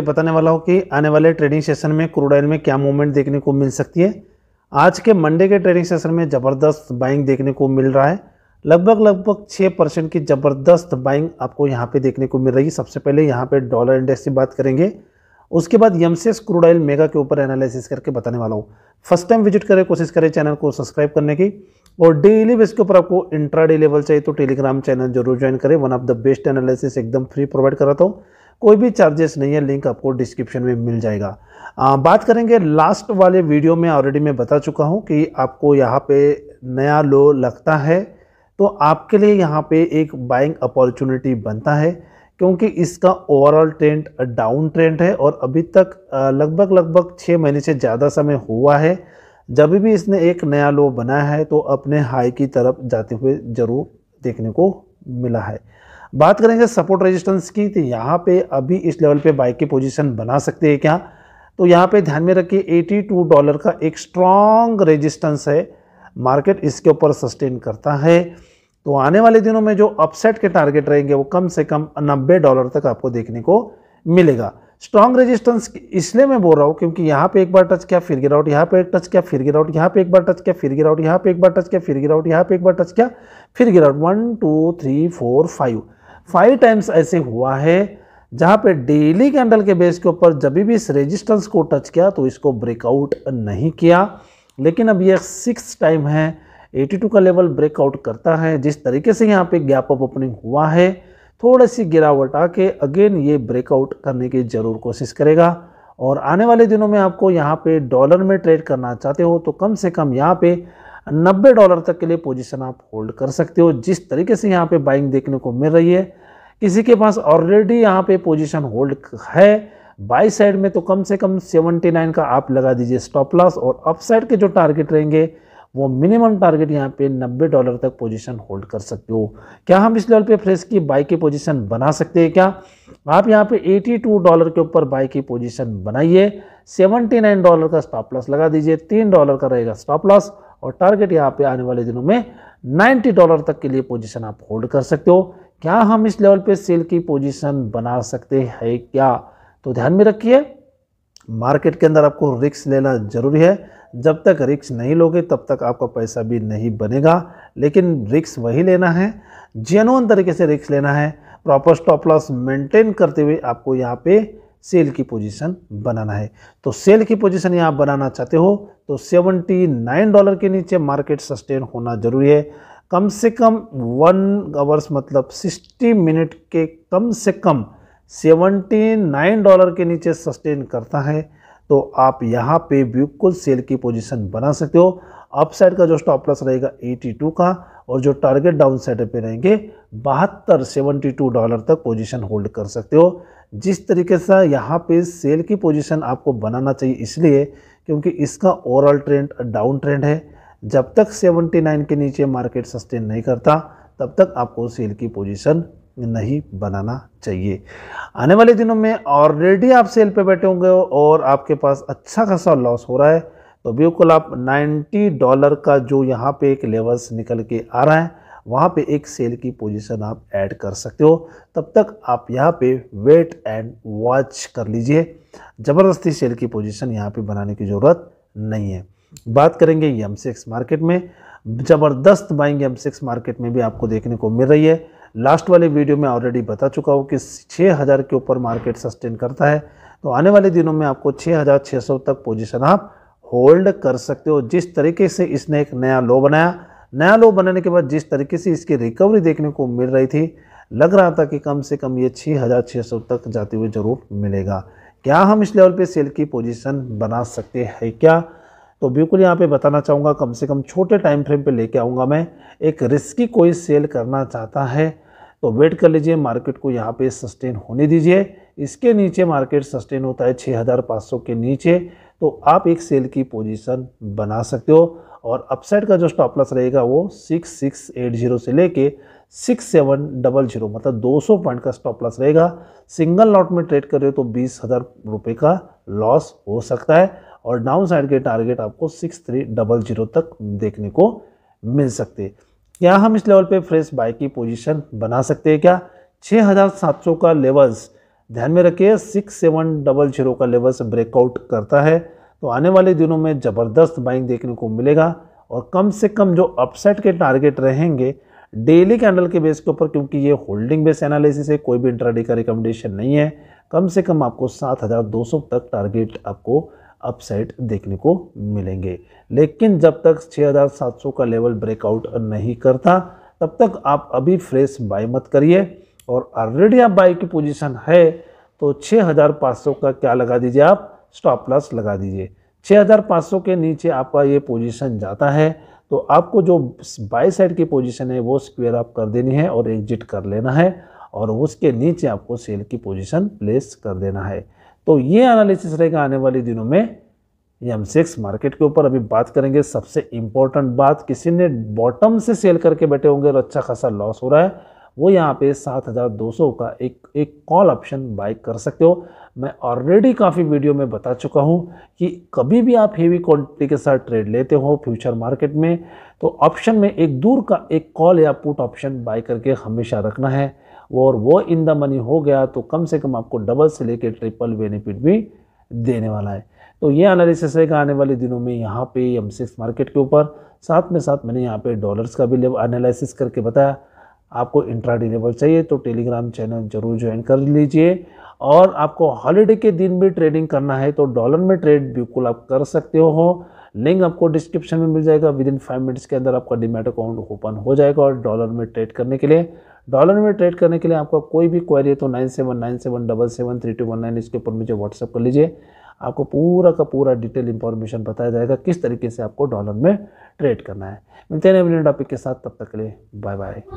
बताने वाला हूँ कि आने वाले ट्रेडिंग सेशन में क्रूड ऑयल में क्या मूवमेंट देखने को मिल सकती है आज के मंडे के ट्रेडिंग सेशन में ज़बरदस्त बाइंग देखने को मिल रहा है लगभग लगभग छः परसेंट की ज़बरदस्त बाइंग आपको यहाँ पे देखने को मिल रही है सबसे पहले यहाँ पे डॉलर इंडेक्स की बात करेंगे उसके बाद यमसेस क्रूड ऑयल मेगा के ऊपर एनालिसिस करके बताने वाला हूँ फर्स्ट टाइम विजिट करें कोशिश करें चैनल को सब्सक्राइब करने की और डेली बेस के ऊपर आपको इंट्राडे लेवल चाहिए तो टेलीग्राम चैनल जरूर ज्वाइन करें one of the best analysis एकदम फ्री प्रोवाइड कराता हूँ कोई भी चार्जेस नहीं है लिंक आपको डिस्क्रिप्शन में मिल जाएगा आ, बात करेंगे लास्ट वाले वीडियो में ऑलरेडी मैं बता चुका हूँ कि आपको यहाँ पे नया लो लगता है तो आपके लिए यहाँ पे एक बाइंग अपॉर्चुनिटी बनता है क्योंकि इसका ओवरऑल ट्रेंड डाउन ट्रेंड है और अभी तक लगभग लगभग छः महीने से ज़्यादा समय हुआ है जब भी इसने एक नया लो बनाया है तो अपने हाई की तरफ जाते हुए ज़रूर देखने को मिला है बात करेंगे सपोर्ट रेजिस्टेंस की तो यहाँ पे अभी इस लेवल पे बाइक की पोजीशन बना सकते हैं क्या तो यहाँ पे ध्यान में रखिए 82 डॉलर का एक स्ट्रांग रेजिस्टेंस है मार्केट इसके ऊपर सस्टेन करता है तो आने वाले दिनों में जो अपसेट के टारगेट रहेंगे वो कम से कम नब्बे डॉलर तक आपको देखने को मिलेगा स्ट्रॉन्ग रेजिस्टेंस इसलिए मैं बोल रहा हूँ क्योंकि यहाँ पे एक बार टच किया फिर गिरावट यहाँ पे टच किया फिर गिराउट यहाँ पे एक बार टच किया फिर गिराउट यहाँ पे एक बार टच किया फिर गिरावट यहाँ पे एक बार टच किया फिर गिरावट one two three four five five times ऐसे हुआ है जहाँ पे डेली कैंडल के बेस के ऊपर जब भी इस रेजिस्टेंस को टच किया तो इसको ब्रेकआउट नहीं किया लेकिन अब ये सिक्स टाइम है 82 का लेवल ब्रेकआउट करता है जिस तरीके से यहाँ पे गैप अप ओपनिंग हुआ है थोड़ी सी गिरावट आके अगेन ये ब्रेकआउट करने की ज़रूर कोशिश करेगा और आने वाले दिनों में आपको यहाँ पे डॉलर में ट्रेड करना चाहते हो तो कम से कम यहाँ पे नब्बे डॉलर तक के लिए पोजीशन आप होल्ड कर सकते हो जिस तरीके से यहाँ पे बाइंग देखने को मिल रही है किसी के पास ऑलरेडी यहाँ पे पोजीशन होल्ड है बाई साइड में तो कम से कम 79 का आप लगा दीजिए स्टॉप लॉस और अप साइड के जो टारगेट रहेंगे वो मिनिमम टारगेट यहाँ पे 90 डॉलर तक पोजीशन होल्ड कर सकते हो क्या हम इस लेवल पे फ्रेश की बाई की पोजीशन बना सकते हैं क्या आप यहाँ पे 82 डॉलर के ऊपर बाई की पोजिशन बनाइए 79 डॉलर का स्टॉप लॉस लगा दीजिए तीन डॉलर का रहेगा स्टॉप लॉस और टारगेट यहाँ पे आने वाले दिनों में 90 डॉलर तक के लिए पोजीशन आप होल्ड कर सकते हो क्या हम इस लेवल पे सेल की पोजीशन बना सकते हैं क्या तो ध्यान में रखिए मार्केट के अंदर आपको रिक्स लेना जरूरी है जब तक रिक्स नहीं लोगे तब तक आपका पैसा भी नहीं बनेगा लेकिन रिक्स वही लेना है जेनुअन तरीके से रिक्स लेना है प्रॉपर स्टॉप लॉस मेंटेन करते हुए आपको यहाँ पे सेल की पोजीशन बनाना है तो सेल की पोजीशन यहाँ बनाना चाहते हो तो 79 डॉलर के नीचे मार्केट सस्टेन होना जरूरी है कम से कम वन आवर्स मतलब 60 मिनट के कम से कम 79 डॉलर के नीचे सस्टेन करता है तो आप यहाँ पे बिल्कुल सेल की पोजीशन बना सकते हो अपसाइड का जो स्टॉप लॉस रहेगा 82 का और जो टारगेट डाउन साइड पर रहेंगे बहत्तर सेवेंटी डॉलर तक पोजीशन होल्ड कर सकते हो जिस तरीके से यहाँ पे सेल की पोजीशन आपको बनाना चाहिए इसलिए क्योंकि इसका ओवरऑल ट्रेंड डाउन ट्रेंड है जब तक 79 के नीचे मार्केट सस्टेन नहीं करता तब तक आपको सेल की पोजीशन नहीं बनाना चाहिए आने वाले दिनों में ऑलरेडी आप सेल पे बैठे होंगे और आपके पास अच्छा खासा लॉस हो रहा है तो बिल्कुल आप 90 डॉलर का जो यहाँ पे एक लेवल्स निकल के आ रहा है वहाँ पे एक सेल की पोजीशन आप ऐड कर सकते हो तब तक आप यहाँ पे वेट एंड वॉच कर लीजिए ज़बरदस्ती सेल की पोजीशन यहाँ पे बनाने की ज़रूरत नहीं है बात करेंगे यम मार्केट में ज़बरदस्त बाइंग यम मार्केट में भी आपको देखने को मिल रही है लास्ट वाले वीडियो में ऑलरेडी बता चुका हूँ कि 6000 के ऊपर मार्केट सस्टेन करता है तो आने वाले दिनों में आपको 6600 तक पोजीशन आप होल्ड कर सकते हो जिस तरीके से इसने एक नया लो बनाया नया लो बनाने के बाद जिस तरीके से इसकी रिकवरी देखने को मिल रही थी लग रहा था कि कम से कम ये छः तक जाते हुए ज़रूर मिलेगा क्या हम इस लेवल पर सेल की पोजिशन बना सकते हैं क्या तो बिल्कुल यहाँ पे बताना चाहूँगा कम से कम छोटे टाइम फ्रेम पे लेके आऊँगा मैं एक रिस्की कोई सेल करना चाहता है तो वेट कर लीजिए मार्केट को यहाँ पे सस्टेन होने दीजिए इसके नीचे मार्केट सस्टेन होता है 6500 के नीचे तो आप एक सेल की पोजीशन बना सकते हो और अपसाइड का जो स्टॉप लॉस रहेगा वो 6680 से लेके 6700 मतलब 200 पॉइंट का स्टॉप लॉस रहेगा सिंगल लॉट में ट्रेड कर रहे हो तो बीस हज़ार रुपये का लॉस हो सकता है और डाउन साइड के टारगेट आपको जीरो तक देखने को मिल सकते हैं क्या हम इस लेवल पे फ्रेश बाय की पोजीशन बना सकते हैं क्या 6700 का लेवल्स ध्यान में रखिए सिक्स सेवन डबल जीरो का लेवल्स ब्रेकआउट करता है तो आने वाले दिनों में ज़बरदस्त बाइंग देखने को मिलेगा और कम से कम जो अपसेट के टारगेट रहेंगे डेली कैंडल के बेस के ऊपर क्योंकि ये होल्डिंग बेस एनालिसिस है कोई भी इंट्राडे का रिकमेंडेशन नहीं है कम से कम आपको सात तक टारगेट आपको अपसाइड देखने को मिलेंगे लेकिन जब तक 6700 का लेवल ब्रेकआउट नहीं करता तब तक आप अभी फ्रेश बाय मत करिए और ऑलरेडी आप बाई की पोजीशन है तो 6500 का क्या लगा दीजिए आप स्टॉप लॉस लगा दीजिए 6500 के नीचे आपका ये पोजीशन जाता है तो आपको जो बाई साइड की पोजीशन है वो स्क्वेयर आप कर देनी है और एग्जिट कर लेना है और उसके नीचे आपको सेल की पोजीशन प्लेस कर देना है तो ये एनालिसिस रहेगा आने वाले दिनों में एम सिक्स मार्केट के ऊपर अभी बात करेंगे सबसे इंपॉर्टेंट बात किसी ने बॉटम से सेल करके बैठे होंगे और अच्छा खासा लॉस हो रहा है वो यहाँ पे 7,200 का एक एक कॉल ऑप्शन बाय कर सकते हो मैं ऑलरेडी काफ़ी वीडियो में बता चुका हूँ कि कभी भी आप हेवी क्वांटिटी के साथ ट्रेड लेते हो फ्यूचर मार्केट में तो ऑप्शन में एक दूर का एक कॉल या पुट ऑप्शन बाय करके हमेशा रखना है वो और वो इन द मनी हो गया तो कम से कम आपको डबल से लेकर ट्रिपल बेनिफिट भी देने वाला है तो ये एनालिसिस रहेगा आने वाले दिनों में यहाँ पे एम मार्केट के ऊपर साथ में साथ मैंने यहाँ पे डॉलर्स का भी एनालिसिस करके बताया आपको डी लेवल चाहिए तो टेलीग्राम चैनल जरूर ज्वाइन कर लीजिए और आपको हॉलीडे के दिन भी ट्रेडिंग करना है तो डॉलर में ट्रेड बिल्कुल आप कर सकते हो लिंक आपको डिस्क्रिप्शन में मिल जाएगा विद इन फाइव मिनट्स के अंदर आपका डिमेट अकाउंट ओपन हो जाएगा और डॉलर में ट्रेड करने के लिए डॉलर में ट्रेड करने के लिए आपका कोई भी क्वेरी है तो nine seven nine seven double seven three two one nine इसके ऊपर मुझे व्हाट्सअप कर लीजिए आपको पूरा का पूरा डिटेल इंफॉर्मेशन बताया जाएगा किस तरीके से आपको डॉलर में ट्रेड करना है मिलते हैं नए टॉपिक के साथ तब तक के लिए बाय बाय